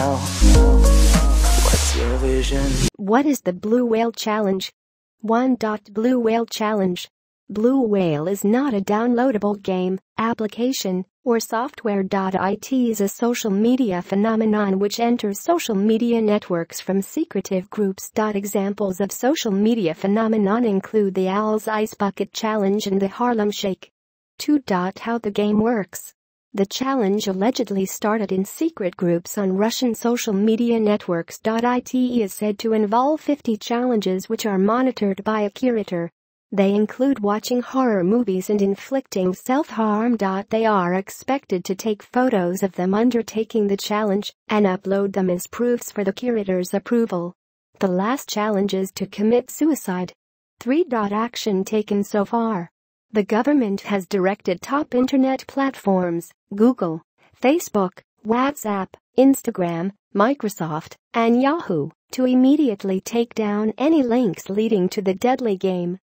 now? What's your vision? What is the Blue Whale Challenge? 1. Blue Whale Challenge. Blue Whale is not a downloadable game, application, or software. It is a social media phenomenon which enters social media networks from secretive groups. Examples of social media phenomenon include the Owl's Ice Bucket Challenge and the Harlem Shake. 2. How the game works. The challenge allegedly started in secret groups on Russian social media networks. It is is said to involve 50 challenges which are monitored by a curator. They include watching horror movies and inflicting self-harm. They are expected to take photos of them undertaking the challenge and upload them as proofs for the curator's approval. The last challenge is to commit suicide. 3. Action taken so far. The government has directed top internet platforms, Google, Facebook, WhatsApp, Instagram, Microsoft, and Yahoo, to immediately take down any links leading to the deadly game.